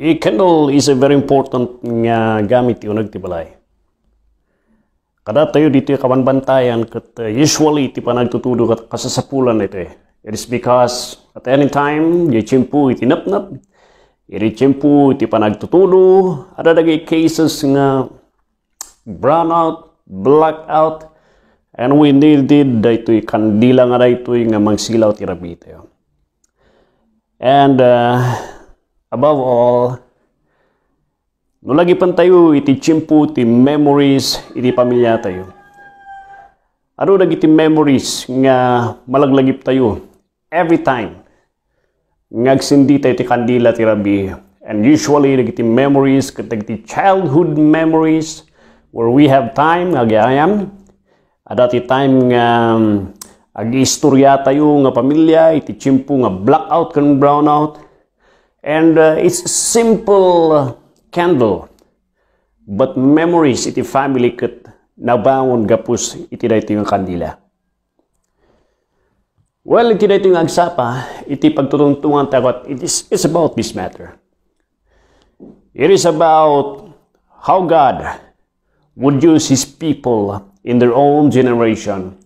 A candle is a very important nga uh, gamit yung nagtibalay. Kada tayo dito kawan bantayan kat uh, usually pa nagtutudo kat kasasapulan ito eh. It is because at any time yung chimpu iti napnap, iti chimpu iti pa ada adadagay cases nga brownout, blackout, and we needed dito kandila nga dito nga magsilaw tira rabito. And uh, Above all, no lagi pan tayo iti chimpu, ti memories, iti pamilya tayo. Ano dagiti memories nga malaglagip tayo every time ngagsindi tayo ti kandila ti rabi. And usually dagiti memories, dagiti childhood memories where we have time nga gayam. At ati time nga um, ag-istorya tayo nga pamilya, iti chimpu nga blackout kan brownout And uh, it's simple uh, candle, but memories iti family kat nabangon gapus iti daytoy yung kandila. Well, iti dayto yung agsapa, iti pagtutungtungan takot, it is it's about this matter. It is about how God would use His people in their own generation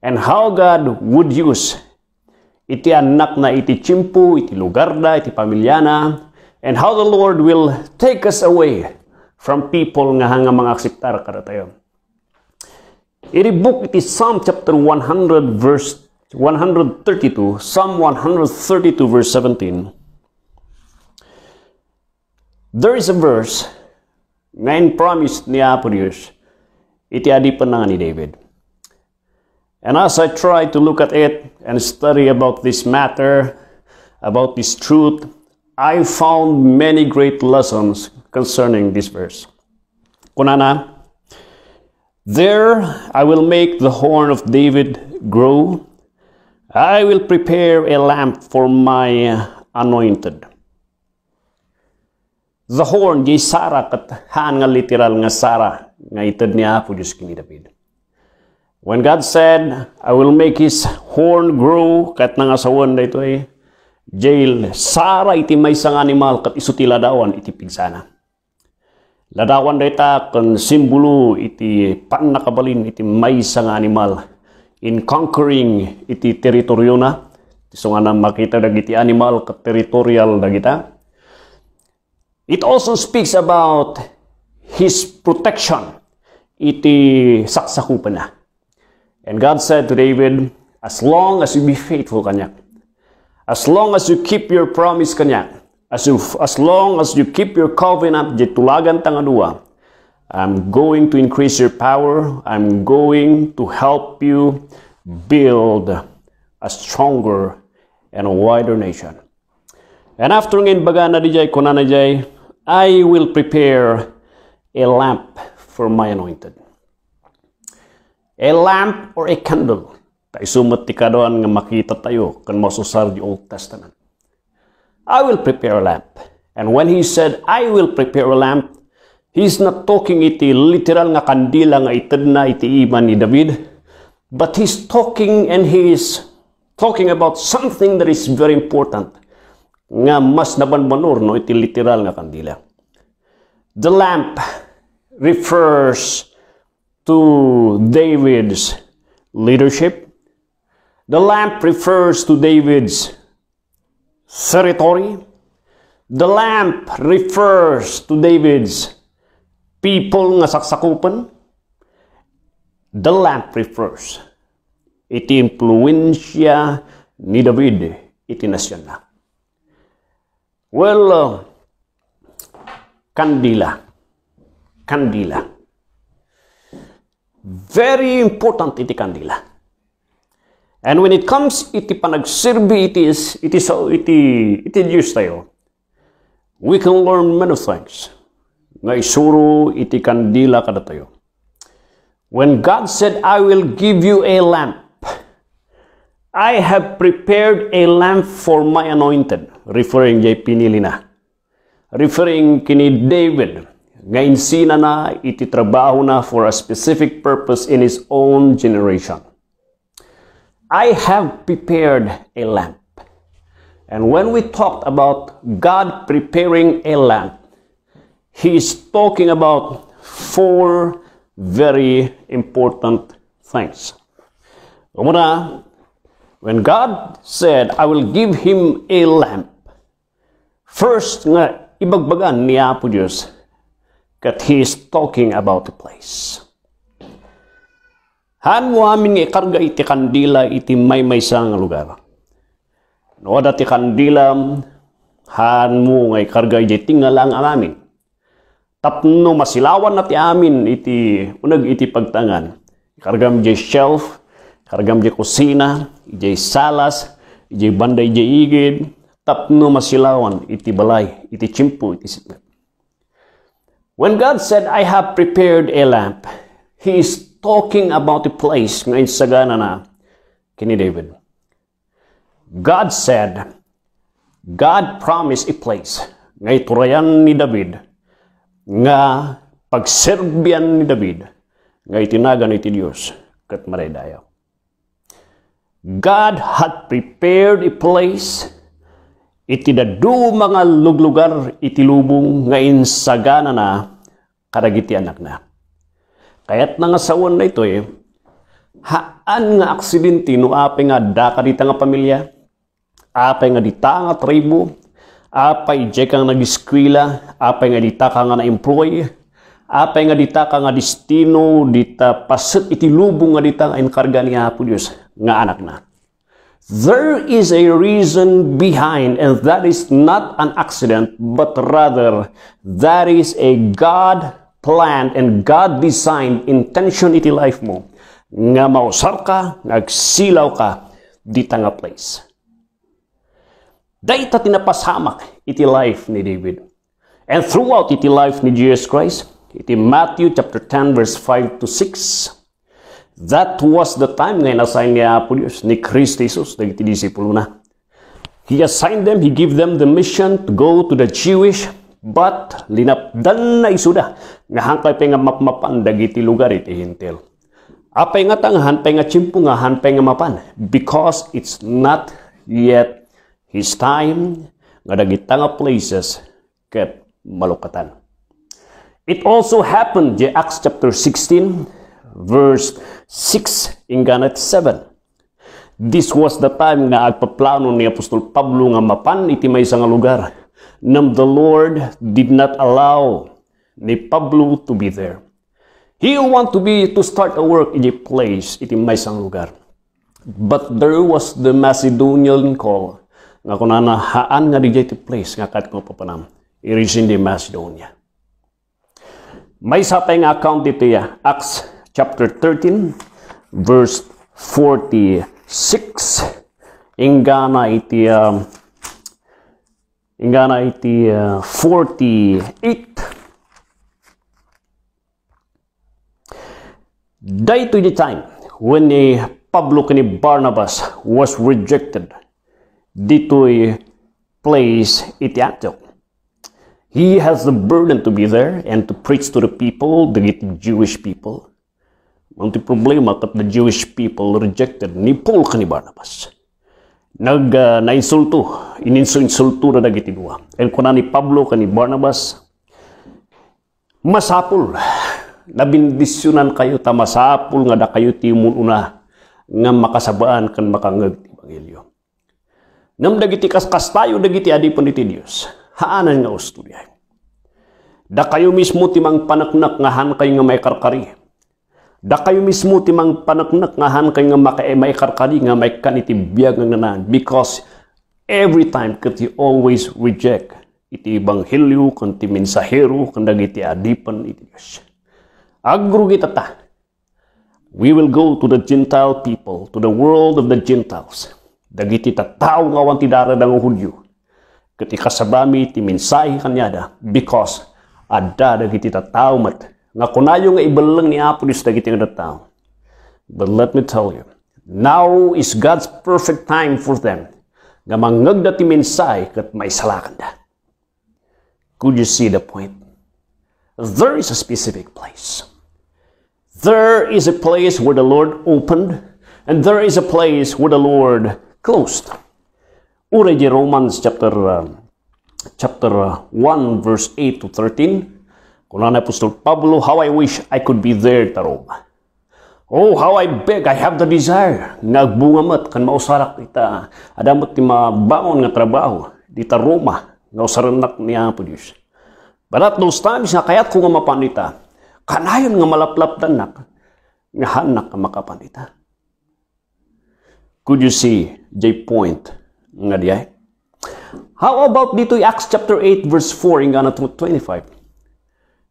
and how God would use iti anak na iti chimpu, iti lugar da, iti pamilyana, and how the Lord will take us away from people nga hanga mga akseptar kada tayo. Iti book iti Psalm chapter 100 verse 132, Psalm 132 verse 17. There is a verse ngayon promise ni Apodius, iti adipan na nga ni David. And as I try to look at it and study about this matter, about this truth, I found many great lessons concerning this verse. Kunana, there I will make the horn of David grow. I will prepare a lamp for my anointed. The horn, gi Sarah, han nga literal nga sara nga itad niya po Diyos kini David. When God said, I will make his horn grow, kat nga asawan na ito ay, eh, jail, sara iti may sang animal, kat ti ladawan, iti pigsana. Ladawan na ita, kan simbolo, iti panakabalin, iti may sang animal. In conquering iti teritoryo na, so nga na makita dagiti animal, kat territorial dagita. It also speaks about His protection, iti saksakupan na. And God said to David, As long as you be faithful, kanyak. As long as you keep your promise, kanyak. As, you, as long as you keep your covenant, jitulagan tangadua. I'm going to increase your power. I'm going to help you build a stronger and a wider nation. And after ngayon baga na dijay ko I will prepare a lamp for my anointed. a lamp or a candle. Kay sumat ti kadoan nga makita tayo kan masusar di Old Testament. I will prepare a lamp. And when he said, I will prepare a lamp, he's not talking iti literal nga kandila nga na iti iman ni David, but he's talking and he is talking about something that is very important nga mas nabanbanor no iti literal nga kandila. The lamp refers to David's leadership. The lamp refers to David's territory. The lamp refers to David's people nga saksakupan. The lamp refers. Iti influensya ni David iti nasyon na. Well, uh, kandila. Kandila. Very important iti kanila. And when it comes iti panagsirbi it is it is iti iti Dios tayo. We can learn many things. Nga isuro iti kandila kada tayo. When God said, I will give you a lamp, I have prepared a lamp for my anointed, referring kay Pinilina, referring kini David, ngayon sina na ititrabaho na for a specific purpose in his own generation. I have prepared a lamp. And when we talked about God preparing a lamp, he is talking about four very important things. Una, when God said, I will give him a lamp, first nga ibagbagan ni Apo Diyos that he is talking about the place. Han mo aming ikarga iti kandila iti may may sang lugar. No ti kandila han mo nga ikarga iti tingala ang amin. Tapno masilawan ti amin iti unag iti pagtangan. Ikargam jay shelf, ikargam jay kusina, jay salas, jay banday jay igid, tapno masilawan iti balay, iti chimpu, iti sitnat. When God said, I have prepared a lamp, He is talking about a place ngayon sa gana na kini David. God said, God promised a place ngay turayan ni David nga pagserbyan ni David nga itinagan iti Dios kat maray God had prepared a place Itidadu mga luglugar lubong nga insagana na karagiti anak na. Kaya't na nga sawan na ito eh, haan nga aksidente no ape nga daka dita nga pamilya, ape nga dita nga tribo, ape je kang nag-eskwila, apay nga dita ka nga na-employ, apay nga dita ka nga destino, dita pasit lubong nga dita nga inkarga ni Apo Diyos, nga anak na. There is a reason behind, and that is not an accident, but rather that is a God planned and God designed intention iti life mo. Nga mausar ka, nagsilaw ka, di tanga place. Daita tinapasamak iti life ni David. And throughout iti life ni Jesus Christ, iti Matthew chapter 10 verse 5 to 6, That was the time nga nasanya Apolyos ni Christ Jesus dagiti disipulo nah. He assigned them, he gave them the mission to go to the Jewish but linapdan na isuda nga hangkay pa nga mapmapan dagiti lugar iti hintil. Apay nga tanghan pay nga chimpo nga hanpay nga mapan because it's not yet his time nga dagiti nga places kaya malukatan. It also happened in Acts chapter 16 verse 6 in hingga 7. This was the time nga agpaplano ni Apostol Pablo nga mapan iti may nga lugar. Nam the Lord did not allow ni Pablo to be there. He want to be to start a work in a place iti may sang lugar. But there was the Macedonian call nga kunana haan nga di iti place nga kat ko papanam. It is in the Macedonia. May sapay nga account dito ya, Acts chapter 13, verse 46. Ingana iti um, ingana iti uh, 48. Day to the time when the Pablo ni Barnabas was rejected dito'y place iti Antioch. He has the burden to be there and to preach to the people, the Jewish people. Ang problema kat the Jewish people rejected ni Paul kani Barnabas. Nag uh, nainsulto, insulto na dagitinuwa. El kuna ni Pablo kani Barnabas, masapul nabindisyonan kayo ta masapul nga da kayo timon una nga makasabaan kan makangag ti ebanghelyo. Ngam dagiti kaskas tayo dagiti adipon iti Dios. Haanan nga usto Da kayo mismo timang panaknak nga han kayo nga may karkari Da kayo mismo timang panaknak panaknakngahan kay nga maka karkali nga may kanitibiyag ng nanan because every time kat you always reject iti ebanghelyo kan ti mensahero kan dagiti adipan iti Dios. Agro kita ta. We will go to the Gentile people, to the world of the Gentiles. Dagiti tattao nga wanti ti daradang Hudyo. Kat ikasabami ti mensahe kanyada because ada dagiti tattao mat nga kunayo ni Apo Dios dagiti nga tao. But let me tell you, now is God's perfect time for them. Nga mangagda minsay ket Could you see the point? There is a specific place. There is a place where the Lord opened, and there is a place where the Lord closed. Already Romans chapter uh, chapter uh, 1 verse 8 to 13 Kulan Apostle Pablo, how I wish I could be there ta Roma. Oh, how I beg, I have the desire. Nagbungamat, kan mausarak kita. Adamot ti mabangon nga trabaho. Dita ah, Roma, nga usaranak niya po Diyos. But at those times, nakayat ko nga mapanita. Kanayon nga malaplap danak, nga hanak nga makapanita. Could you see the point nga diay? How about dito Acts chapter 8 verse 4 nga na 25?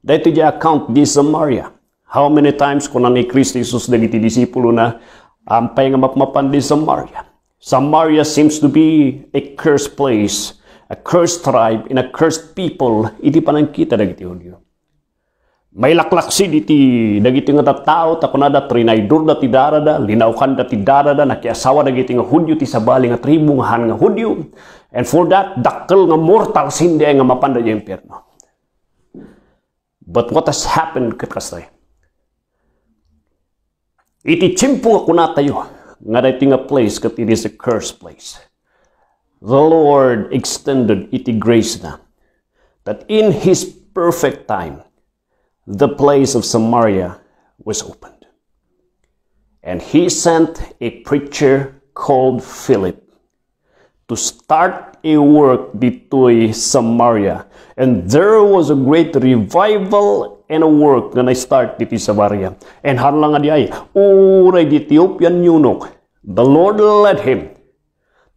Dai di account di Samaria. How many times ko na ni Kristo Jesus dagiti disipulo na ampay nga mapmapan di Samaria. Samaria seems to be a cursed place, a cursed tribe, and a cursed people. Iti kita dagiti Hudyo. May laklaksi diti dagiti nga tattao takunada trinaydur dati darada linawkan dati darada nakiasawa dagiti nga Hudyo ti sabali nga tribo nga han nga Hudyo and for that dakkel nga mortal sin nga mapanda di impierno. But what has happened kat kasay? Iti chimpo ako na tayo nga dating a place kat it is a cursed place. The Lord extended iti grace na that in His perfect time, the place of Samaria was opened. And He sent a preacher called Philip to start a work between Samaria. And there was a great revival and a work when I start dito'y Samaria. And harlang nga diay, uray Ethiopian eunuch. The Lord led him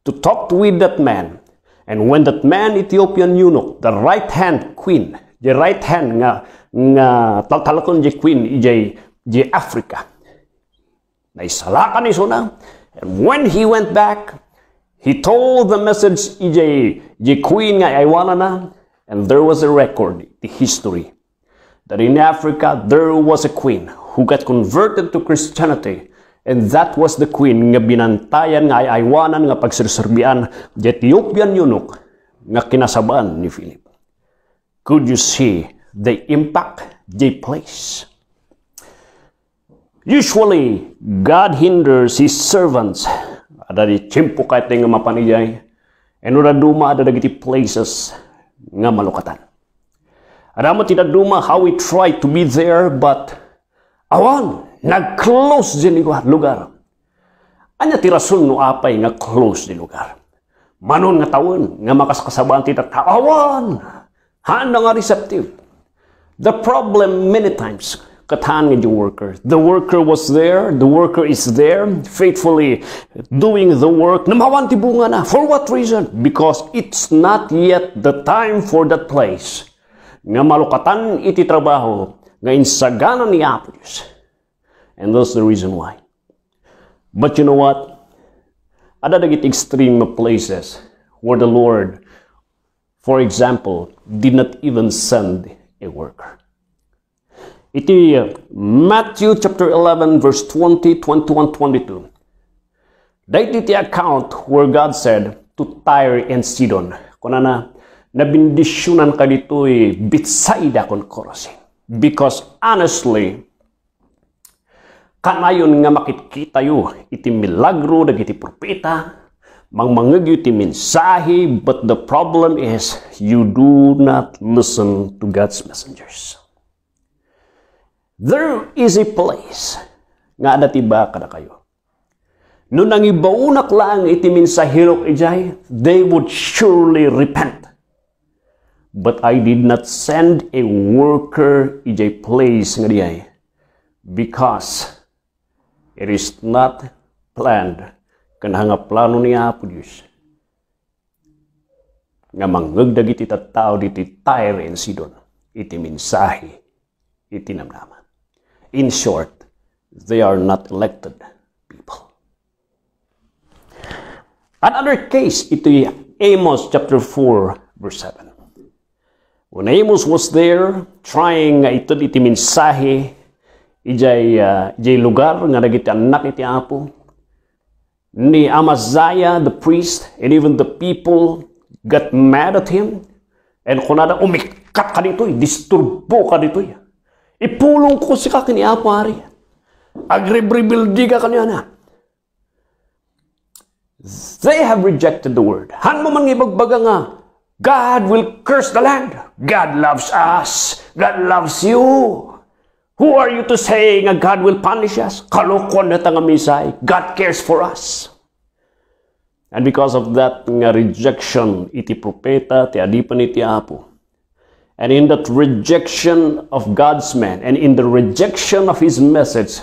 to talk with that man. And when that man, Ethiopian eunuch, the right hand queen, the right hand nga nga talakon di queen ijay di Africa. Naisalakan ni Suna. And when he went back, he told the message ije queen nga Iwanana, and there was a record, the history, that in Africa there was a queen who got converted to Christianity, and that was the queen nga binantayan nga Iwanan nga pagsiserbian the Ethiopian eunuch nga kinasabaan ni Philip. Could you see the impact they place? Usually, God hinders His servants ada di cempu kait dengan mapan ijai enura duma ada di places nga malukatan ada mo tidak duma how we try to be there but awan na close din lugar anya ti rason no apa yang close di lugar manon nga tawon nga makaskasabaan ti awan handa nga receptive the problem many times Katangaj worker. The worker was there, the worker is there, faithfully doing the work. For what reason? Because it's not yet the time for that place. Nga malukatan iti trabaho, nga insagana ni Apo And that's the reason why. But you know what? dagit extreme places where the Lord, for example, did not even send a worker. It is uh, Matthew chapter 11 verse 20, 21, 22. That is the account where God said to Tyre and Sidon. Kunana, nabindisyonan ka dito'y bitsaida kon korosin. Because honestly, kanayon nga makikita yu iti milagro dagiti propeta mangmangagyo iti mensahe but the problem is you do not listen to God's messengers There is a place nga natiba ka na kayo. Noon ang ibaunak lang itimin sa hirok ijay, they would surely repent. But I did not send a worker ijay place nga diay because it is not planned kanhanga plano ni Apo Diyos nga manggagdag iti tattao diti Tyre and Sidon iti mensahe iti namnaman. In short, they are not elected people. Another case, ito Amos chapter 4 verse 7. When Amos was there, trying ito iti mensahe, ijay, uh, lugar nga nagiti anak iti Apo, ni Amaziah the priest and even the people got mad at him and kunada umikat ka dito'y, disturbo ka dito'y. Ipulong ko si ka kini Apo Ari. Agribribildi ka kanya na. They have rejected the word. Han mo man ibagbaga nga, God will curse the land. God loves us. God loves you. Who are you to say nga God will punish us? Kalukon na tanga misay. God cares for us. And because of that nga rejection, iti propeta, ti adipan iti apo, And in that rejection of God's man and in the rejection of his message,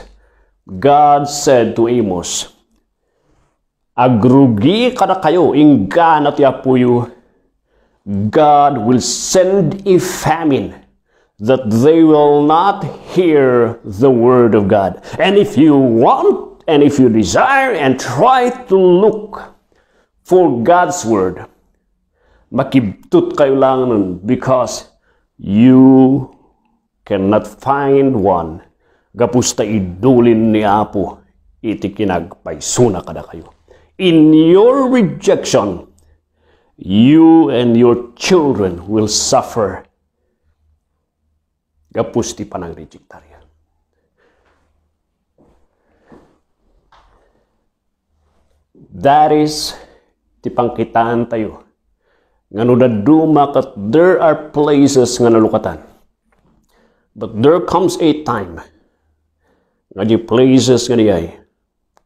God said to Amos, Agrugi kada kayo, ingana ti apuyo, God will send a famine that they will not hear the word of God. And if you want, and if you desire, and try to look for God's word, makibtut kayo lang nun because You cannot find one gapusta idulin ni Apo iti kinagpaisuna kada kayo. In your rejection, you and your children will suffer. Gapusti panang rejectarian That is, tipangkitaan tayo nga nudaduma kat there are places nga nalukatan. But there comes a time nga di places nga niyay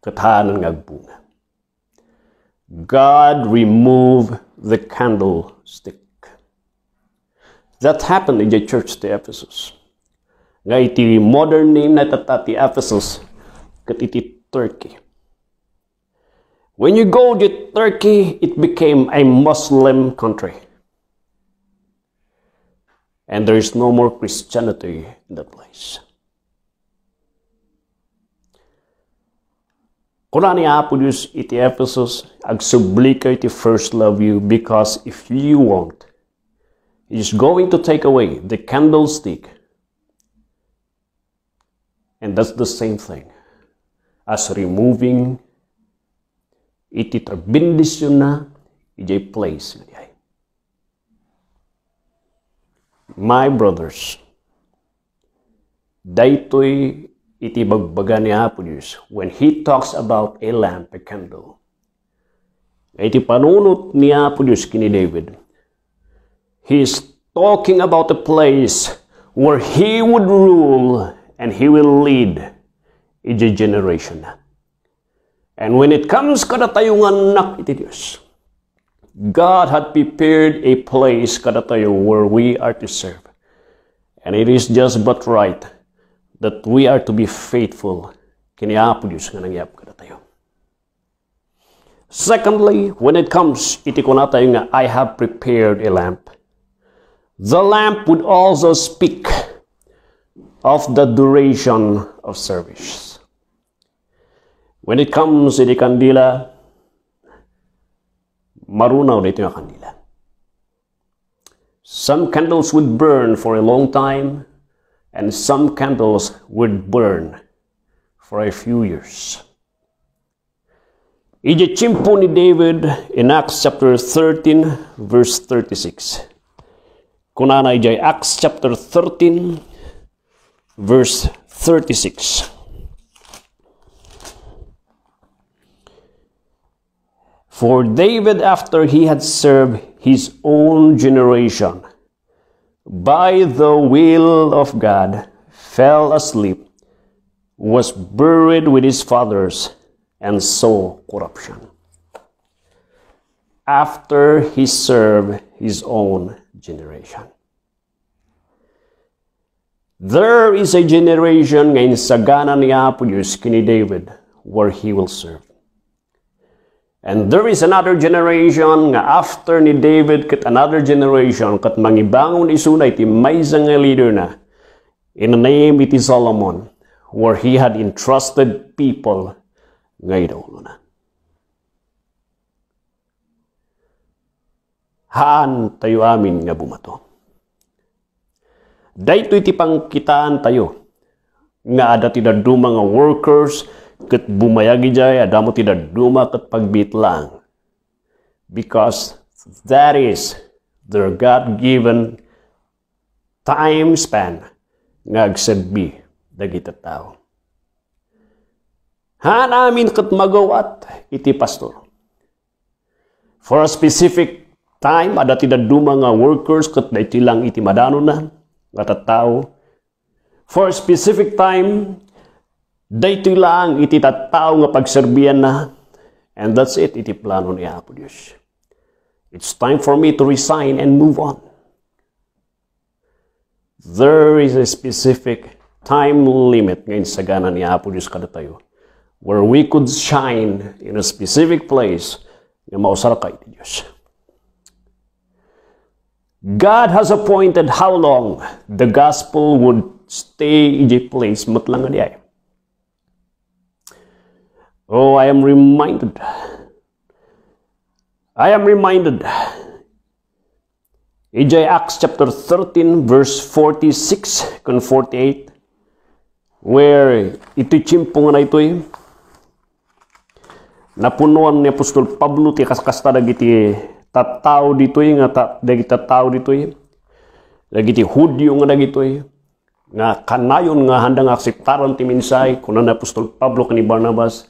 katahanan nga bunga. God remove the candlestick. That happened in the church to Ephesus. Nga iti modern name na tata ti Ephesus kat iti Turkey. When you go to Turkey, it became a Muslim country. And there is no more Christianity in that place. Kung niyaapudus iti Ephesus, agsubli iti first love you because if you won't, it is going to take away the candlestick. And that's the same thing as removing iti terbindisyon na ijay place My brothers, daytoy iti bagbaga ni Apo Diyos when He talks about a lamp, a candle. Iti panunot ni Apo Diyos kini David. He is talking about a place where He would rule and He will lead iti generation na. And when it comes kada tayo nganak iti God had prepared a place kada tayo where we are to serve. And it is just but right that we are to be faithful kini Apo Diyos nga nangyap kada tayo. Secondly, when it comes iti kuna tayo nga, I have prepared a lamp. The lamp would also speak of the duration of service. When it comes ini kandila, marunaw na ito yung kandila. Some candles would burn for a long time, and some candles would burn for a few years. Ijichimpo ni David in Acts chapter 13 verse 36. Kunana ijay Acts chapter 13 verse 36. For David, after he had served his own generation, by the will of God, fell asleep, was buried with his fathers, and saw corruption. After he served his own generation. There is a generation ngayon sagana ni Apo Diyos kini David where he will serve. And there is another generation nga after ni David kat another generation kat mangibangon isuna iti maysa nga leader na in the name iti Solomon where he had entrusted people nga idolo na. Haan tayo amin nga bumato. Dahito iti pangkitaan tayo nga ada ti daduma nga workers kat bumayagi jay adamo tida duma kat pagbitlang because that is their God-given time span nga agsabi dagiti tao. Han amin kat magawat iti pastor. For a specific time ada adati daduma nga workers kat iti lang iti madano na nga tattao. For a specific time Daytoy lang iti tattao nga pagserbiyan na. And that's it, iti plano ni Apo Diyos. It's time for me to resign and move on. There is a specific time limit ngayon sa ganan ni Apo Diyos kada tayo where we could shine in a specific place nga mausara kay Diyos. God has appointed how long the gospel would stay in a place matlangan niya. Oh, I am reminded. I am reminded. EJ Acts chapter 13 verse 46 con 48 where ito'y chimpong na ito'y napunuan ni Apostol Pablo ti kas kaskasta dagiti tattao dito'y nga ta, dagiti tattao dito'y dagiti hudyo nga dagito'y nga kanayon nga handang akseptaran ti minsay kuna ni Apostol Pablo kani Barnabas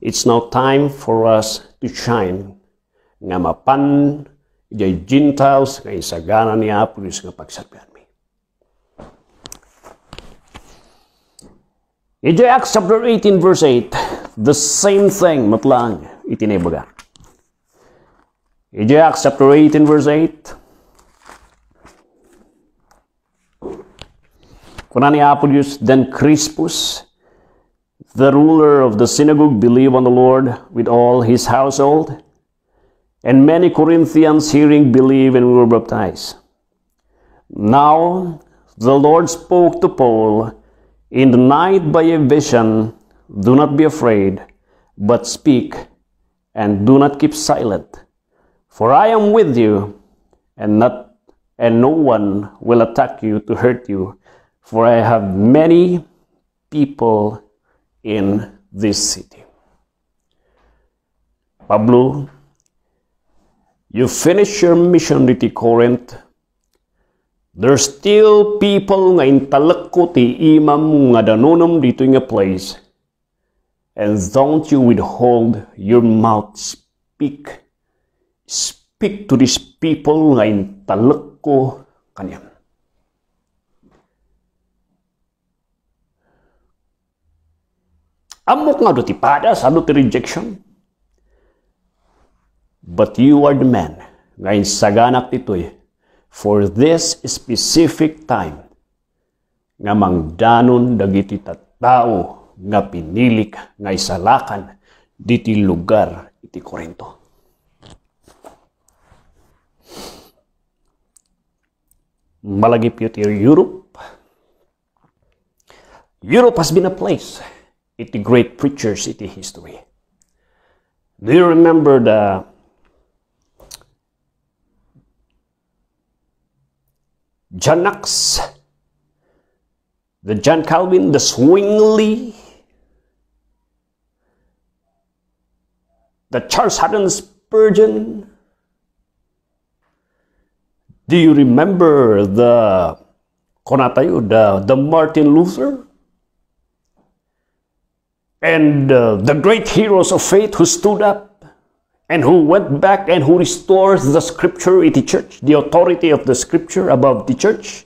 It's now time for us to shine nga mapan jay Gentiles nga isagana ni Apolis nga pagsalbihan mi. Ijay Acts chapter 18 verse 8, the same thing matlang itinibaga. Ijay Acts chapter 18 verse 8, Kunani Apollos, then Crispus, The ruler of the synagogue believed on the Lord with all his household, and many Corinthians hearing believed and were baptized. Now the Lord spoke to Paul in the night by a vision, Do not be afraid, but speak, and do not keep silent. For I am with you, and not and no one will attack you to hurt you, for I have many people in this city. Pablo, you finish your mission diti Corinth. There's still people nga intalakko ti imam nga danonom dito nga place. And don't you withhold your mouth. Speak. Speak to these people nga intalakko kanyang. Amok nga do ti padas, ano ti rejection. But you are the man, ngayon saganak titoy, for this specific time, nga mangdanon dagiti tattao nga pinilik nga isalakan diti lugar iti Korinto. Malagip yu Europe. Europe has been a place it the great preachers city the history. Do you remember the Janax, the John Calvin, the Swingley, the Charles Haddon Spurgeon. Do you remember the Konatayo, the, the Martin Luther? and uh, the great heroes of faith who stood up and who went back and who restores the scripture in the church, the authority of the scripture above the church.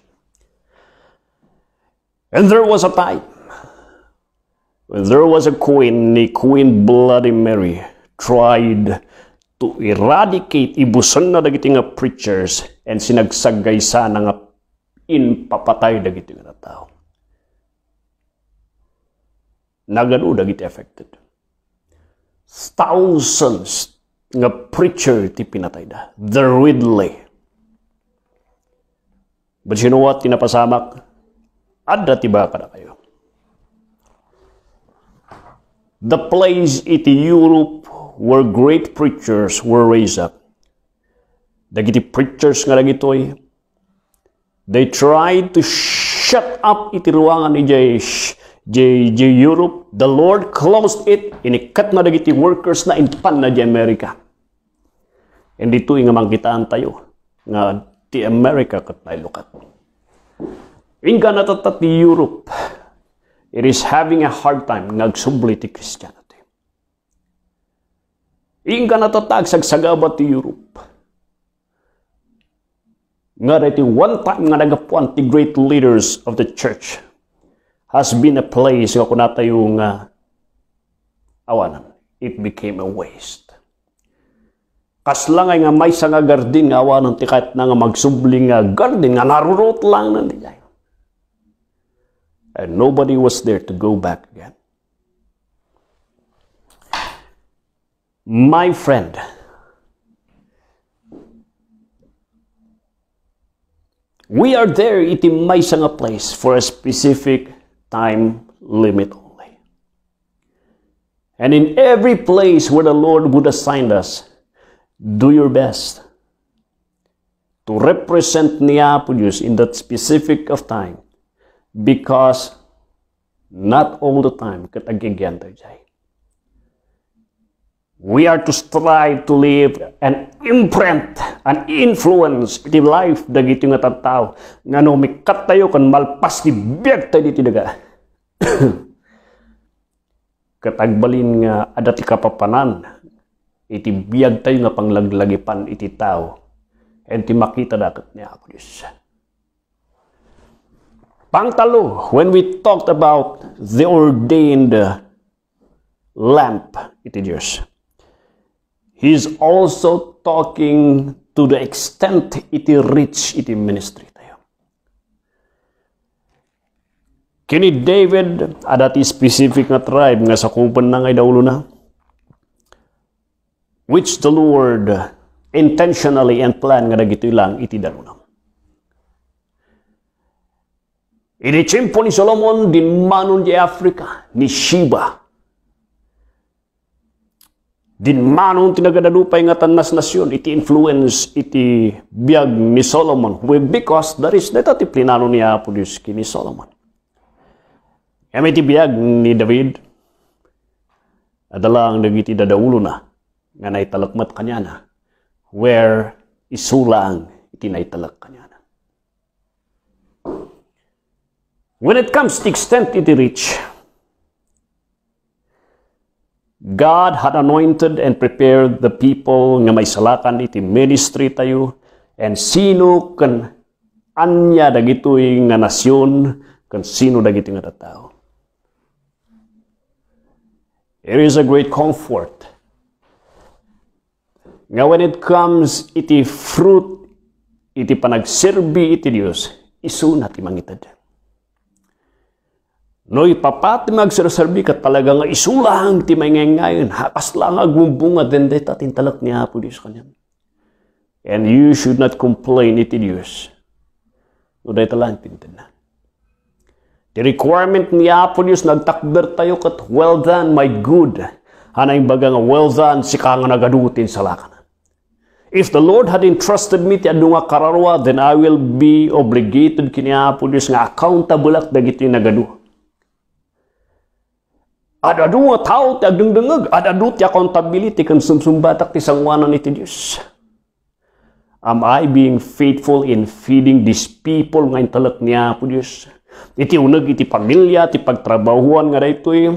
And there was a time when there was a queen, the Queen Bloody Mary, tried to eradicate, ibusan na dagiti nga preachers, and sinagsagay in nga inpapatay dagiti nga tao. nagaduda git affected. Thousands nga preacher ti pinatay da. The Ridley. But you know what, tinapasamak, adda tiba baka na kayo. The place iti Europe where great preachers were raised up. Dagiti preachers nga dagitoy. They tried to shut up iti ruangan ni Jay. J, J Europe, the Lord closed it, inikat na dagiti workers na inpan na di Amerika. And dito nga kitaan tayo, nga di America kat na ilukat. Inga natatat ti Europe, it is having a hard time ngagsubli ti Christianity. Inga natatag sagsagaba ti Europe. Nga dati one time nga nagapuan ti great leaders of the church has been a place nga kunata yung uh, awanan. It became a waste. Kaslangay nga may sa nga garden nga awanan ti kahit na nga magsubling nga garden nga narurot lang na nila. And nobody was there to go back again. My friend, we are there iti may sa nga place for a specific time limit only. And in every place where the Lord would assign us, do your best to represent Neapolis in that specific of time because not all the time, again, again, We are to strive to live an imprint, an influence, iti life, dagiti nga tattao. Nga no, mikat tayo kan malpas di biyag tayo diti daga. Katagbalin nga adat ikapapanan, iti biyag tayo nga panglaglagipan iti tao. And ti makita dakat ni ako Diyos. Pangtalo, when we talked about the ordained lamp, iti Diyos. He's also talking to the extent it is rich it is ministry Kini David, ti specific nga tribe nga sakupan na ngay daulo na, which the Lord intentionally and plan nga nagito ilang iti darunam. Ini chimpo ni Solomon din manon di Afrika, ni Sheba, din Dinmanon tinagadalupay nga tanas nasyon, iti influence iti biyag ni Solomon. Because there is neta ti plinano niya po ni Solomon. Kami iti biyag ni David, adala ang nagiti dadaulo na, nga naitalakmat kanya na, where isulang iti naitalak kanya na. When it comes to extent iti reach, God had anointed and prepared the people nga may salakan iti ministry tayo and sino kan anya dagitoy nga nasyon kan sino dagitoy nga tao. It is a great comfort. Nga when it comes iti fruit, iti panagserbi iti Dios, iso natin mangitad. No, ipapatimag sa kat talaga nga isulang ti may ngayon. Hakas lang agbumbunga din dito tintalak ni Apo Diyos kanya. And you should not complain it in Diyos. No, dito lang tintin na. The requirement ni Apo Diyos, nagtakder tayo kat, well done, my good. Hanay baga nga, well done, si ka nga nagadutin sa lakan. If the Lord had entrusted me ti adunga nga kararwa, then I will be obligated kini Apo Diyos nga accountable at dagiti nagaduha. Ada dua tahu tak deng dengeg, ada dua tiak accountability kan sum sum batak ti sangwanan itu Dios. Am I being faithful in feeding these people ngain intelek niya po Dios? Iti uneg iti pamilya, iti pagtrabahuan nga daytoy. Eh.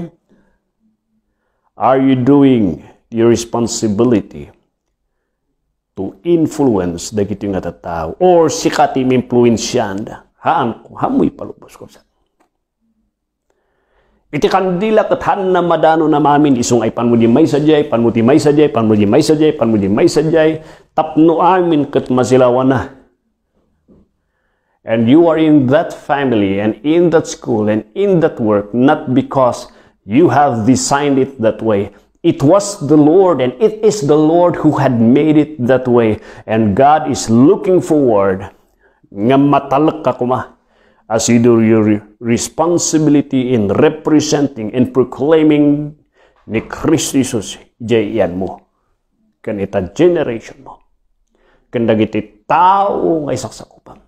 Are you doing your responsibility to influence dagiti nga tatao? or sikat im influensyan da? Haan ko, hamoy palubos ko sa Iti kandila kathan na madano na mamin isung ay panmudi may sadyay, panmudi may sadyay, panmudi may sadyay, panmudi may sadyay, tapno amin kat masilawan na. And you are in that family and in that school and in that work not because you have designed it that way. It was the Lord and it is the Lord who had made it that way. And God is looking forward nga matalak ka kuma as you your responsibility in representing and proclaiming ni Christ Jesus iyan mo kan ita generation mo kan dagiti tao nga isaksakupan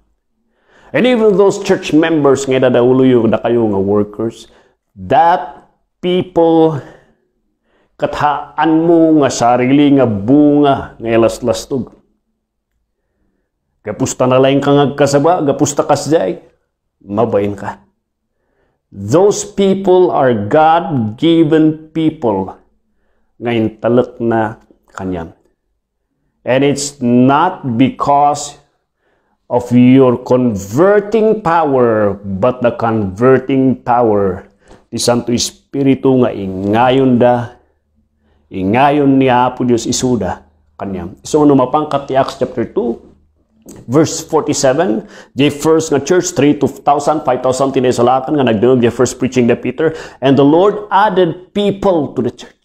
and even those church members nga dadawuluyo da kayo nga workers that people kathaan mo nga sarili nga bunga nga ilaslastog gapusta na lain kang agkasaba gapusta kasjay Mabain ka. Those people are God-given people. Ngayon talak na kanyan. And it's not because of your converting power, but the converting power ni Santo Espiritu nga ingayon da, ingayon ni Apo Dios isuda kanya. So, no mapangkat Acts chapter 2, verse 47 the first nga church 3 to 5000 tinay salakan nga nagdungog the first preaching the Peter and the Lord added people to the church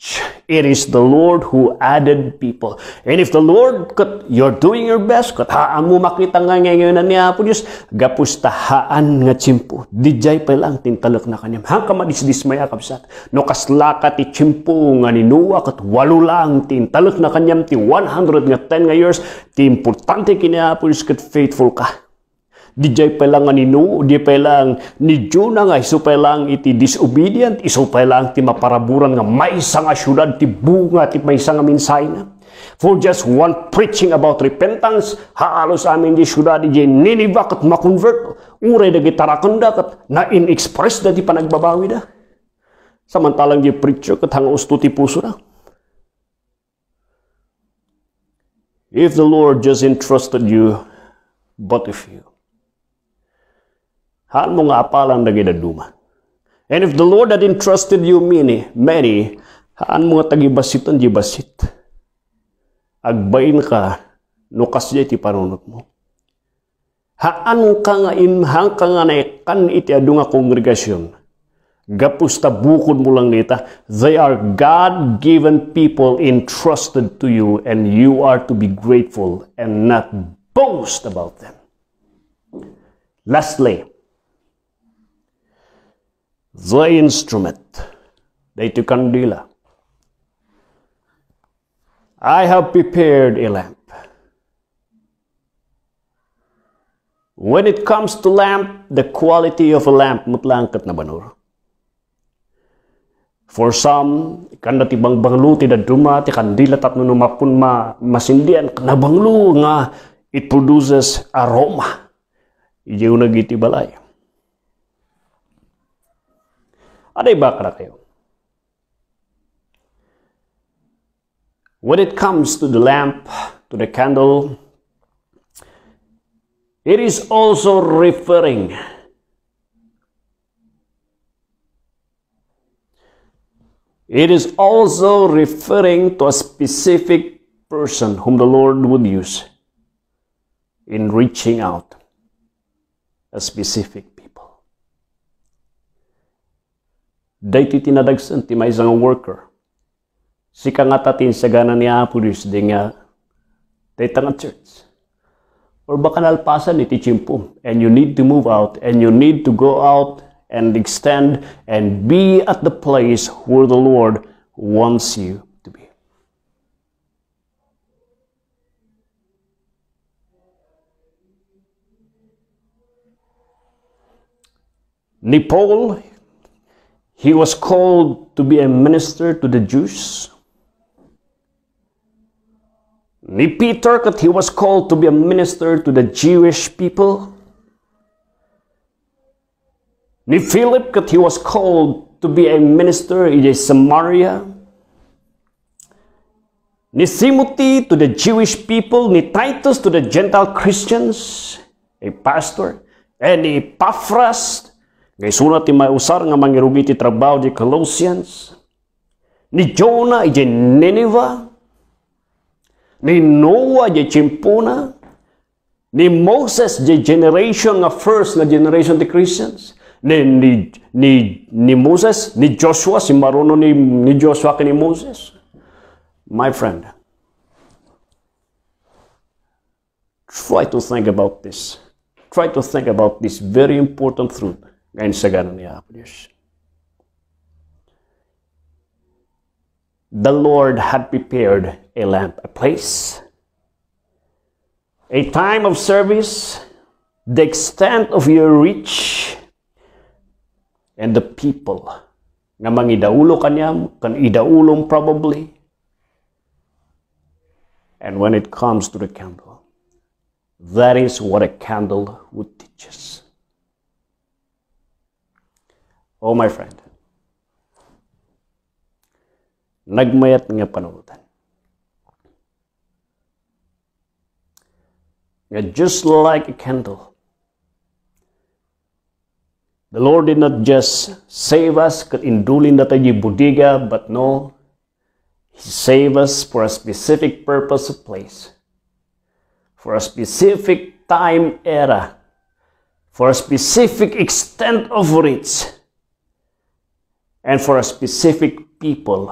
It is the Lord who added people. And if the Lord, kat, you're doing your best, kataan mo makita nga ngayon na niya po Diyos, gapusta nga chimpo. Dijay pa lang tintalak na kanyam. Hang ka madisdismay akapsat. No kasla ti chimpo nga ninuwa kat walo lang tintalak na kanyam ti 100 nga 10 nga years. Ti importante kiniya po Diyos kat faithful ka. Dijay pelang no, di pelang ni Juna nga isu pelang iti disobedient, isu pelang ti maparaburan nga maisa nga syudad ti bunga ti maisa nga minsay na. For just one preaching about repentance, haalos amin di syudad di Nineveh kat makonvert, uray dagi tarakanda kat na in-express da di panagbabawi da. Samantalang di preacher kat hanga usto ti puso na. If the Lord just entrusted you but a few. Haan mo nga apalan dagay daduman. And if the Lord had entrusted you many, many, haan mo nga tagibasit ang gibasit. Agbain ka, no kasya iti panunot mo. Haan ka nga inhang ka nga na iti adunga kongregasyon. Gapusta bukod mo lang nita, they are God-given people entrusted to you and you are to be grateful and not boast about them. Lastly, The instrument, Zeinstrumet, dila I have prepared a lamp. When it comes to lamp, the quality of a lamp mutlangkat na banur. For some, kanda tibang banglu tidak duma, ti kandila tapno numapun ma masindian banglu nga it produces aroma. Iyaw na giti balay. Aday bakra kayo. When it comes to the lamp, to the candle, it is also referring It is also referring to a specific person whom the Lord would use in reaching out. A specific Daiti tinadagsan ti may isang worker. Sika nga tatin sa gana ni Apolis di nga data nga church. Or baka nalpasan ni chimpum and you need to move out and you need to go out and extend and be at the place where the Lord wants you to be. Ni Paul, he was called to be a minister to the Jews. Ni Peter, he was called to be a minister to the Jewish people. Ni Philip, he was called to be a minister in Samaria. Ni Timothy to the Jewish people, ni Titus to the Gentile Christians, a pastor, and Epaphras Nga surat ti may usar nga mangirugi ti trabaho di Colossians. Ni Jonah ije Nineveh. Ni Noah ije Chimpuna. Ni Moses ije generation nga first nga generation ti Christians. Ni, ni, ni, ni Moses, ni Joshua, si maruno ni, ni Joshua kini Moses. My friend, try to think about this. Try to think about this very important truth. Ganit sa ni Apo The Lord had prepared a lamp, a place, a time of service, the extent of your reach, and the people nga idaulo kanyam, kan probably. And when it comes to the candle, that is what a candle would teach us. O oh, my friend, nagmayat nga panamutan. just like a candle, the Lord did not just save us in dulin nataji budiga, but no, He saved us for a specific purpose of place, for a specific time era, for a specific extent of reach, and for a specific people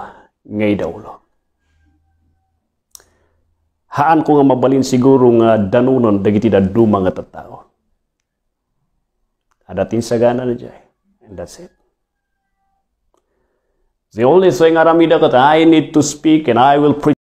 ngay dawlo. Haan ko nga mabalin siguro nga danunon dagiti daduma nga tattao. Adatin sagana na jay. And that's it. The only thing aramida kata, I need to speak and I will preach